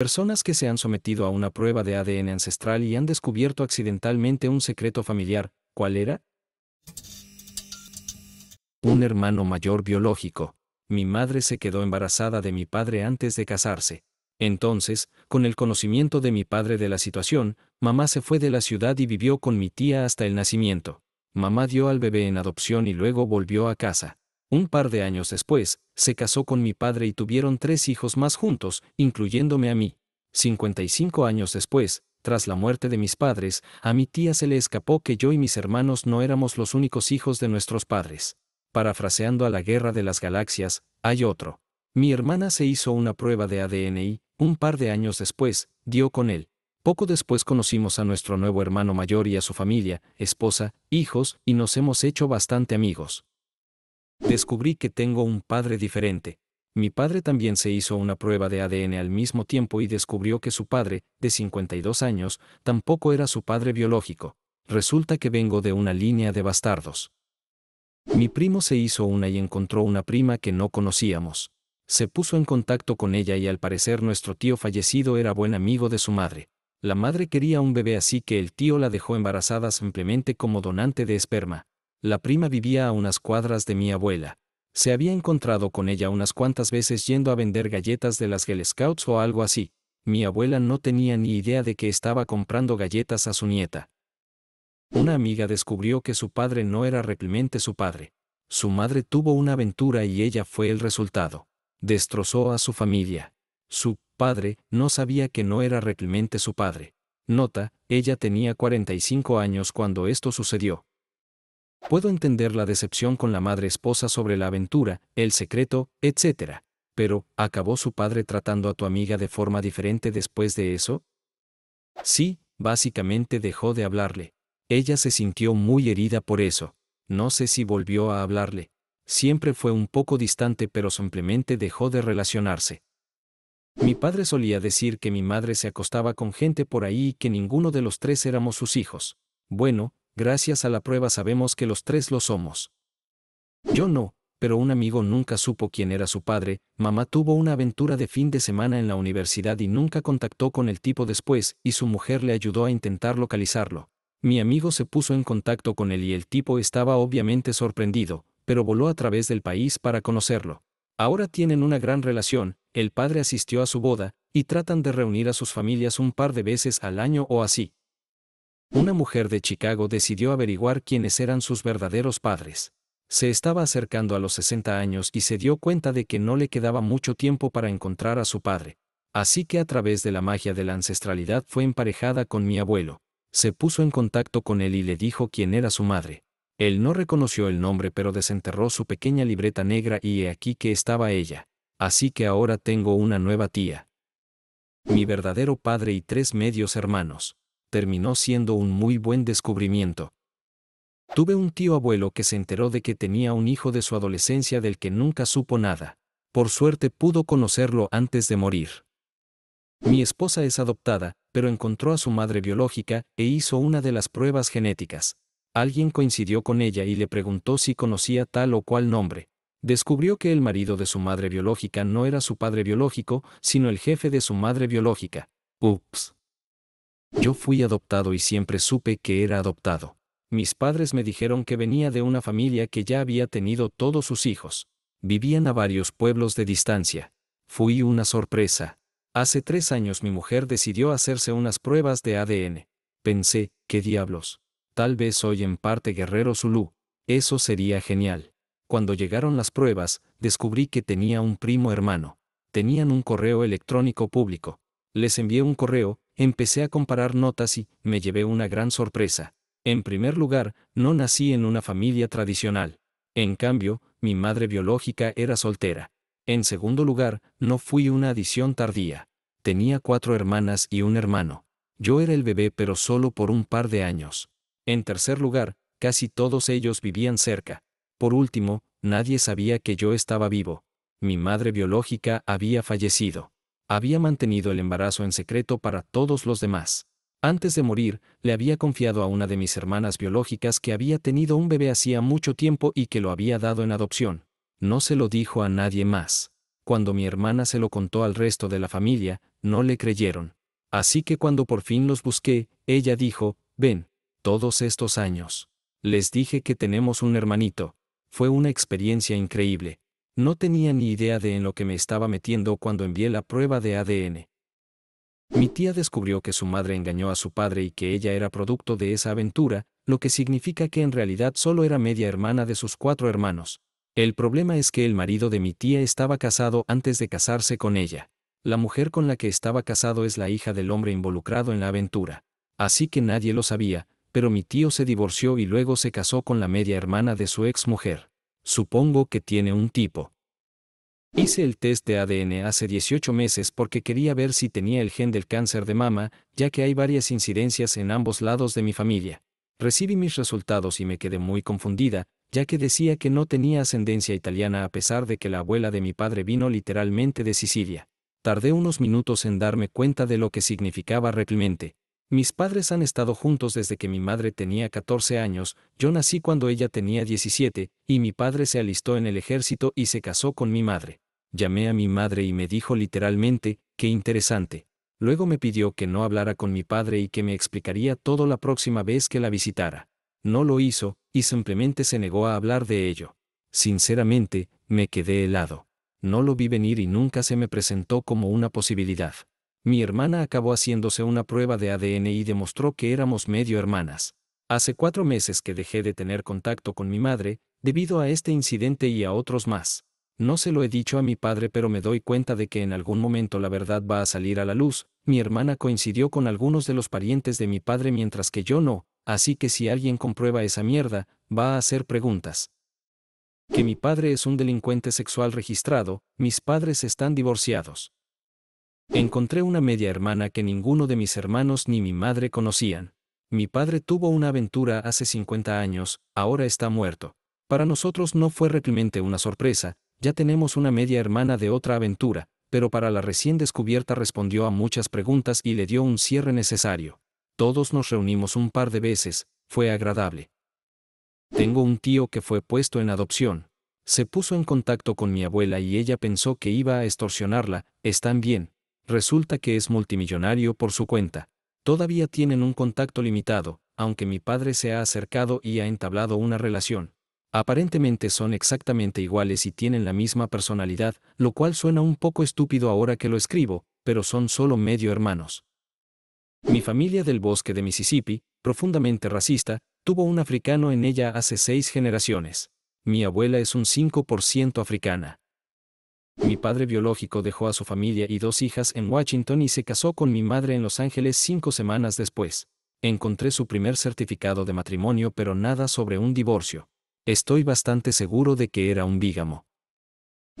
Personas que se han sometido a una prueba de ADN ancestral y han descubierto accidentalmente un secreto familiar, ¿cuál era? Un hermano mayor biológico. Mi madre se quedó embarazada de mi padre antes de casarse. Entonces, con el conocimiento de mi padre de la situación, mamá se fue de la ciudad y vivió con mi tía hasta el nacimiento. Mamá dio al bebé en adopción y luego volvió a casa. Un par de años después, se casó con mi padre y tuvieron tres hijos más juntos, incluyéndome a mí. 55 años después, tras la muerte de mis padres, a mi tía se le escapó que yo y mis hermanos no éramos los únicos hijos de nuestros padres. Parafraseando a la Guerra de las Galaxias, hay otro. Mi hermana se hizo una prueba de ADN y, un par de años después, dio con él. Poco después conocimos a nuestro nuevo hermano mayor y a su familia, esposa, hijos, y nos hemos hecho bastante amigos. Descubrí que tengo un padre diferente. Mi padre también se hizo una prueba de ADN al mismo tiempo y descubrió que su padre, de 52 años, tampoco era su padre biológico. Resulta que vengo de una línea de bastardos. Mi primo se hizo una y encontró una prima que no conocíamos. Se puso en contacto con ella y al parecer nuestro tío fallecido era buen amigo de su madre. La madre quería un bebé así que el tío la dejó embarazada simplemente como donante de esperma. La prima vivía a unas cuadras de mi abuela. Se había encontrado con ella unas cuantas veces yendo a vender galletas de las Girl Scouts o algo así. Mi abuela no tenía ni idea de que estaba comprando galletas a su nieta. Una amiga descubrió que su padre no era realmente su padre. Su madre tuvo una aventura y ella fue el resultado. Destrozó a su familia. Su padre no sabía que no era realmente su padre. Nota, ella tenía 45 años cuando esto sucedió. Puedo entender la decepción con la madre esposa sobre la aventura, el secreto, etc. Pero, ¿acabó su padre tratando a tu amiga de forma diferente después de eso? Sí, básicamente dejó de hablarle. Ella se sintió muy herida por eso. No sé si volvió a hablarle. Siempre fue un poco distante pero simplemente dejó de relacionarse. Mi padre solía decir que mi madre se acostaba con gente por ahí y que ninguno de los tres éramos sus hijos. Bueno, gracias a la prueba sabemos que los tres lo somos. Yo no, pero un amigo nunca supo quién era su padre, mamá tuvo una aventura de fin de semana en la universidad y nunca contactó con el tipo después, y su mujer le ayudó a intentar localizarlo. Mi amigo se puso en contacto con él y el tipo estaba obviamente sorprendido, pero voló a través del país para conocerlo. Ahora tienen una gran relación, el padre asistió a su boda, y tratan de reunir a sus familias un par de veces al año o así. Una mujer de Chicago decidió averiguar quiénes eran sus verdaderos padres. Se estaba acercando a los 60 años y se dio cuenta de que no le quedaba mucho tiempo para encontrar a su padre. Así que a través de la magia de la ancestralidad fue emparejada con mi abuelo. Se puso en contacto con él y le dijo quién era su madre. Él no reconoció el nombre pero desenterró su pequeña libreta negra y he aquí que estaba ella. Así que ahora tengo una nueva tía. Mi verdadero padre y tres medios hermanos terminó siendo un muy buen descubrimiento. Tuve un tío abuelo que se enteró de que tenía un hijo de su adolescencia del que nunca supo nada. Por suerte pudo conocerlo antes de morir. Mi esposa es adoptada, pero encontró a su madre biológica e hizo una de las pruebas genéticas. Alguien coincidió con ella y le preguntó si conocía tal o cual nombre. Descubrió que el marido de su madre biológica no era su padre biológico, sino el jefe de su madre biológica. Ups. Yo fui adoptado y siempre supe que era adoptado. Mis padres me dijeron que venía de una familia que ya había tenido todos sus hijos. Vivían a varios pueblos de distancia. Fui una sorpresa. Hace tres años mi mujer decidió hacerse unas pruebas de ADN. Pensé, ¿qué diablos? Tal vez soy en parte guerrero Zulu. Eso sería genial. Cuando llegaron las pruebas, descubrí que tenía un primo hermano. Tenían un correo electrónico público. Les envié un correo, empecé a comparar notas y me llevé una gran sorpresa. En primer lugar, no nací en una familia tradicional. En cambio, mi madre biológica era soltera. En segundo lugar, no fui una adición tardía. Tenía cuatro hermanas y un hermano. Yo era el bebé pero solo por un par de años. En tercer lugar, casi todos ellos vivían cerca. Por último, nadie sabía que yo estaba vivo. Mi madre biológica había fallecido había mantenido el embarazo en secreto para todos los demás. Antes de morir, le había confiado a una de mis hermanas biológicas que había tenido un bebé hacía mucho tiempo y que lo había dado en adopción. No se lo dijo a nadie más. Cuando mi hermana se lo contó al resto de la familia, no le creyeron. Así que cuando por fin los busqué, ella dijo, ven, todos estos años. Les dije que tenemos un hermanito. Fue una experiencia increíble. No tenía ni idea de en lo que me estaba metiendo cuando envié la prueba de ADN. Mi tía descubrió que su madre engañó a su padre y que ella era producto de esa aventura, lo que significa que en realidad solo era media hermana de sus cuatro hermanos. El problema es que el marido de mi tía estaba casado antes de casarse con ella. La mujer con la que estaba casado es la hija del hombre involucrado en la aventura. Así que nadie lo sabía, pero mi tío se divorció y luego se casó con la media hermana de su ex mujer. Supongo que tiene un tipo. Hice el test de ADN hace 18 meses porque quería ver si tenía el gen del cáncer de mama, ya que hay varias incidencias en ambos lados de mi familia. Recibí mis resultados y me quedé muy confundida, ya que decía que no tenía ascendencia italiana a pesar de que la abuela de mi padre vino literalmente de Sicilia. Tardé unos minutos en darme cuenta de lo que significaba realmente, mis padres han estado juntos desde que mi madre tenía 14 años, yo nací cuando ella tenía 17, y mi padre se alistó en el ejército y se casó con mi madre. Llamé a mi madre y me dijo literalmente, qué interesante. Luego me pidió que no hablara con mi padre y que me explicaría todo la próxima vez que la visitara. No lo hizo, y simplemente se negó a hablar de ello. Sinceramente, me quedé helado. No lo vi venir y nunca se me presentó como una posibilidad. Mi hermana acabó haciéndose una prueba de ADN y demostró que éramos medio hermanas. Hace cuatro meses que dejé de tener contacto con mi madre, debido a este incidente y a otros más. No se lo he dicho a mi padre pero me doy cuenta de que en algún momento la verdad va a salir a la luz, mi hermana coincidió con algunos de los parientes de mi padre mientras que yo no, así que si alguien comprueba esa mierda, va a hacer preguntas. Que mi padre es un delincuente sexual registrado, mis padres están divorciados. Encontré una media hermana que ninguno de mis hermanos ni mi madre conocían. Mi padre tuvo una aventura hace 50 años, ahora está muerto. Para nosotros no fue realmente una sorpresa, ya tenemos una media hermana de otra aventura, pero para la recién descubierta respondió a muchas preguntas y le dio un cierre necesario. Todos nos reunimos un par de veces, fue agradable. Tengo un tío que fue puesto en adopción. Se puso en contacto con mi abuela y ella pensó que iba a extorsionarla, están bien, Resulta que es multimillonario por su cuenta. Todavía tienen un contacto limitado, aunque mi padre se ha acercado y ha entablado una relación. Aparentemente son exactamente iguales y tienen la misma personalidad, lo cual suena un poco estúpido ahora que lo escribo, pero son solo medio hermanos. Mi familia del bosque de Mississippi, profundamente racista, tuvo un africano en ella hace seis generaciones. Mi abuela es un 5% africana. Mi padre biológico dejó a su familia y dos hijas en Washington y se casó con mi madre en Los Ángeles cinco semanas después. Encontré su primer certificado de matrimonio pero nada sobre un divorcio. Estoy bastante seguro de que era un bígamo.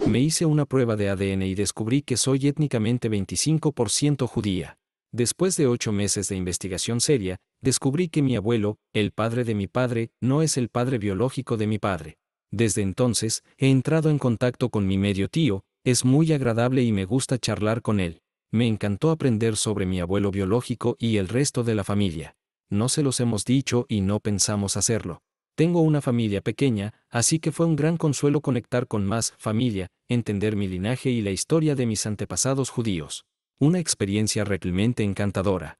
Me hice una prueba de ADN y descubrí que soy étnicamente 25% judía. Después de ocho meses de investigación seria, descubrí que mi abuelo, el padre de mi padre, no es el padre biológico de mi padre. Desde entonces, he entrado en contacto con mi medio tío, es muy agradable y me gusta charlar con él. Me encantó aprender sobre mi abuelo biológico y el resto de la familia. No se los hemos dicho y no pensamos hacerlo. Tengo una familia pequeña, así que fue un gran consuelo conectar con más familia, entender mi linaje y la historia de mis antepasados judíos. Una experiencia realmente encantadora.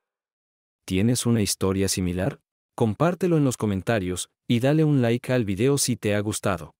¿Tienes una historia similar? Compártelo en los comentarios y dale un like al video si te ha gustado.